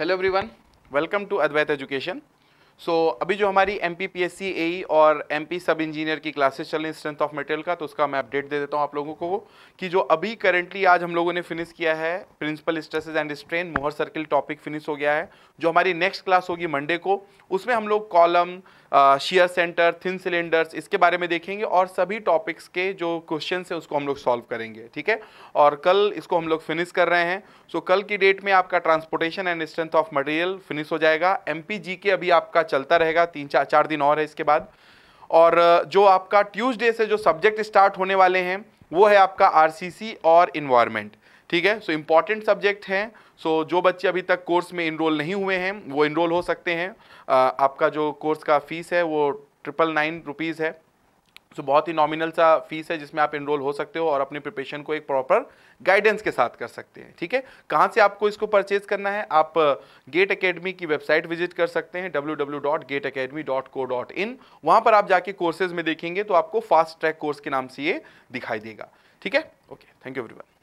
Hello everyone, welcome to Advaita Education. So so, अभी जो हमारी M P P S C A और M P sub engineer की classes चल रही स्ट्रेंथ ऑफ मटेरियल का तो उसका मैं अपडेट दे देता हूँ आप लोगों को कि जो अभी करेंटली आज हम लोगों ने फिनिश किया है principal stresses and strain Mohr circle topic finish हो गया है जो हमारी नेक्स्ट क्लास होगी मंडे को उसमें हम लोग column shear centre thin cylinders इसके बारे में देखेंगे और सभी टॉपिक्स के जो क्वेश्चन है उसको हम लोग सॉल्व करेंगे ठीक है और कल इसको हम लोग फिनिश कर रहे हैं सो so, कल की डेट में आपका transportation and strength of material finish हो जाएगा एम पी जी के अभी आपका चलता रहेगा तीन चार चार दिन और है इसके बाद और जो आपका ट्यूसडे से जो सब्जेक्ट स्टार्ट होने वाले हैं वो है आपका आर और इन्वायरमेंट ठीक है सो इम्पॉर्टेंट सब्जेक्ट हैं सो जो बच्चे अभी तक कोर्स में इनरोल नहीं हुए हैं वो इनरोल हो सकते हैं आपका जो कोर्स का फीस है वो ट्रिपल नाइन रुपीज़ है सो बहुत ही नॉमिनल सा फीस है जिसमें आप इनरोल हो सकते हो और अपनी प्रिपरेशन को एक प्रॉपर गाइडेंस के साथ कर सकते हैं ठीक है कहाँ से आपको इसको परचेज करना है आप गेट uh, अकेडमी की वेबसाइट विजिट कर सकते हैं W W dot dot dot get academy co in वहाँ पर आप जाके कोर्सेज में देखेंगे तो आपको फास्ट ट्रैक कोर्स के नाम से ये दिखाई देगा ठीक है ओके थैंक यू मच